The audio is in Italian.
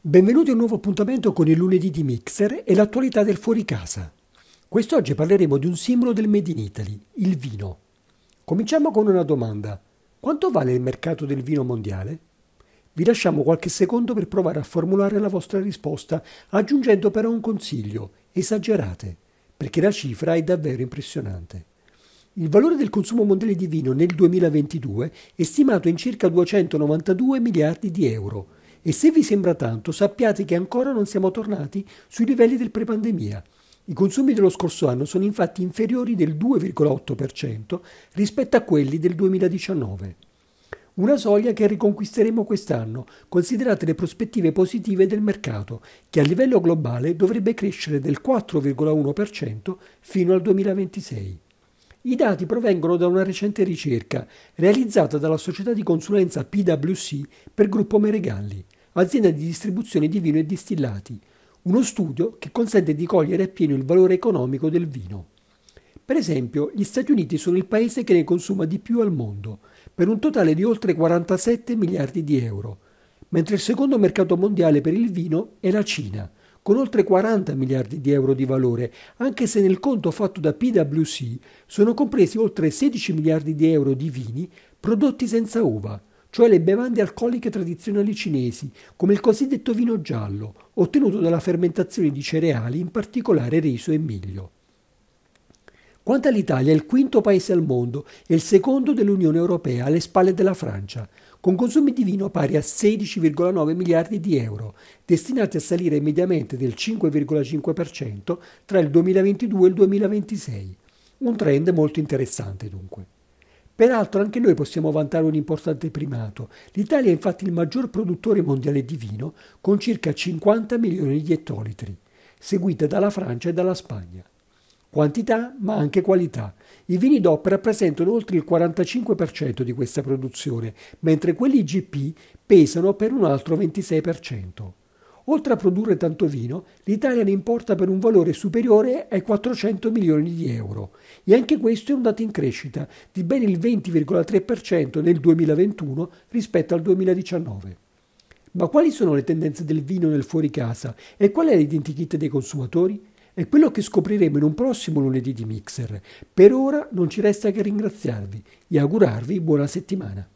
Benvenuti a un nuovo appuntamento con il lunedì di Mixer e l'attualità del fuoricasa. Quest'oggi parleremo di un simbolo del Made in Italy, il vino. Cominciamo con una domanda. Quanto vale il mercato del vino mondiale? Vi lasciamo qualche secondo per provare a formulare la vostra risposta, aggiungendo però un consiglio, esagerate, perché la cifra è davvero impressionante. Il valore del consumo mondiale di vino nel 2022 è stimato in circa 292 miliardi di euro, e se vi sembra tanto, sappiate che ancora non siamo tornati sui livelli del pre-pandemia. I consumi dello scorso anno sono infatti inferiori del 2,8% rispetto a quelli del 2019. Una soglia che riconquisteremo quest'anno, considerate le prospettive positive del mercato, che a livello globale dovrebbe crescere del 4,1% fino al 2026. I dati provengono da una recente ricerca realizzata dalla società di consulenza PwC per Gruppo Meregalli, azienda di distribuzione di vino e distillati, uno studio che consente di cogliere appieno il valore economico del vino. Per esempio, gli Stati Uniti sono il paese che ne consuma di più al mondo, per un totale di oltre 47 miliardi di euro, mentre il secondo mercato mondiale per il vino è la Cina, con oltre 40 miliardi di euro di valore, anche se nel conto fatto da PwC sono compresi oltre 16 miliardi di euro di vini prodotti senza uva, cioè le bevande alcoliche tradizionali cinesi, come il cosiddetto vino giallo, ottenuto dalla fermentazione di cereali, in particolare riso e miglio. Quanto all'Italia, è il quinto paese al mondo e il secondo dell'Unione Europea, alle spalle della Francia, con consumi di vino pari a 16,9 miliardi di euro, destinati a salire mediamente del 5,5% tra il 2022 e il 2026. Un trend molto interessante dunque. Peraltro anche noi possiamo vantare un importante primato. L'Italia è infatti il maggior produttore mondiale di vino, con circa 50 milioni di ettolitri, seguita dalla Francia e dalla Spagna quantità ma anche qualità. I vini DOP rappresentano oltre il 45% di questa produzione, mentre quelli GP pesano per un altro 26%. Oltre a produrre tanto vino, l'Italia ne importa per un valore superiore ai 400 milioni di euro e anche questo è un dato in crescita di ben il 20,3% nel 2021 rispetto al 2019. Ma quali sono le tendenze del vino nel fuori casa e qual è l'identikit dei consumatori? È quello che scopriremo in un prossimo lunedì di Mixer. Per ora non ci resta che ringraziarvi e augurarvi buona settimana.